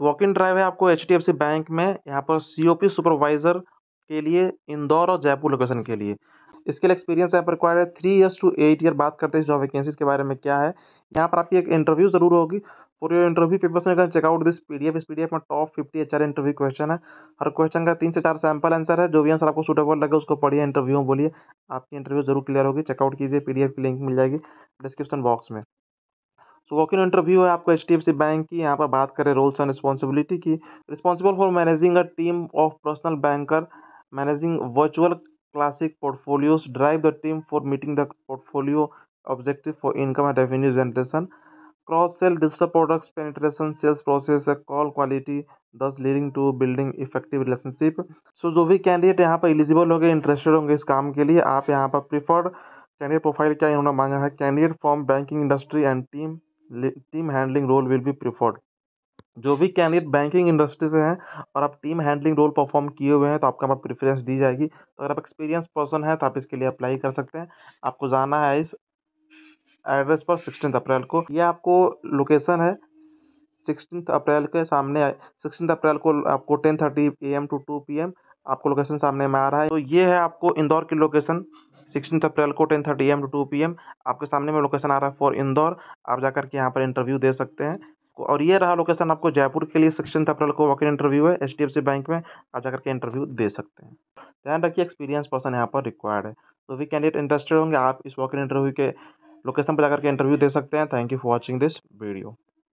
walk in drive है आपको H bank में यहाँ पर सी सुपरवाइज़र के लिए इंदौर और जयपुर लोकेशन के लिए इसके लिए एक्सपीरियंस यहाँ पर रिक्वायर्ड है three years two eight year बात करते हैं जॉब वैकेंसीज के बारे में क्या है यहाँ पर आपकी एक इंटरव्यू ज़रूर होगी फॉर योर इंटरव्यू पेपर्स में check out this P D F इस पी डी एफ में top fifty H R interview question है हर क्वेश्चन का तीन से चार सैम्पल आंसर है जो भी आंसर आपको सूटेबल लगे उसको पढ़िए इंटरव्यू में बोलिए आपकी इंटरव्यू जरूर क्लियर होगी चेकआउट कीजिए पी डी एफ की लिंक मिल जाएगी डिस्क्रिप्शन बॉक्स में सो वॉक इन इंटरव्यू है आपका एच डी बैंक की यहाँ पर बात करें रोल्स एंड रिस्पॉन्सिबिलिटी की responsible for managing a team of personal banker managing virtual classic portfolios drive the team for meeting the portfolio objective for income and revenue generation cross sell digital products penetration sales process call quality thus leading to building effective relationship so जो भी candidate यहाँ पर eligible होंगे interested होंगे इस काम के लिए आप यहाँ पर प्रीफर्ड कैंडिडेट प्रोफाइल क्या इन्होंने मांगा है candidate from banking industry and team team handling role will be preferred जो भी कैंडिडेट बैंकिंग इंडस्ट्री से हैं और आप टीम हैंडलिंग रोल परफॉर्म किए हुए हैं तो आपको वहाँ प्रेफरेंस दी जाएगी तो अगर आप एक्सपीरियंस पर्सन हैं तो आप इसके लिए अप्लाई कर सकते हैं आपको जाना है इस एड्रेस पर सिक्सटीन अप्रैल को यह आपको लोकेशन है सिक्सटीन अप्रैल के सामने सिक्सटीन अप्रैल को आपको ten thirty A M to two P M आपको लोकेशन सामने में आ रहा है तो ये है आपको इंदौर की लोकेशन सिक्सटीन अप्रैल को ten thirty M to two P M आपके सामने में लोकेशन आ रहा है फॉर इंदौर आप जा करके यहाँ पर इंटरव्यू दे सकते हैं और ये रहा लोकेशन आपको जयपुर के लिए सिक्सटीन अप्रैल को वॉक इंटरव्यू है H D F C bank में आप जाकर के इंटरव्यू दे सकते हैं ध्यान रखिए एक्सपीरियंस पर्सन यहाँ पर रिक्वायर्ड है तो वी कैंडिडेट इंटरेस्टेड होंगे आप इस वॉक इंटरव्यू के लोकेशन पर जाकर के इंटरव्यू दे सकते हैं thank you for watching this video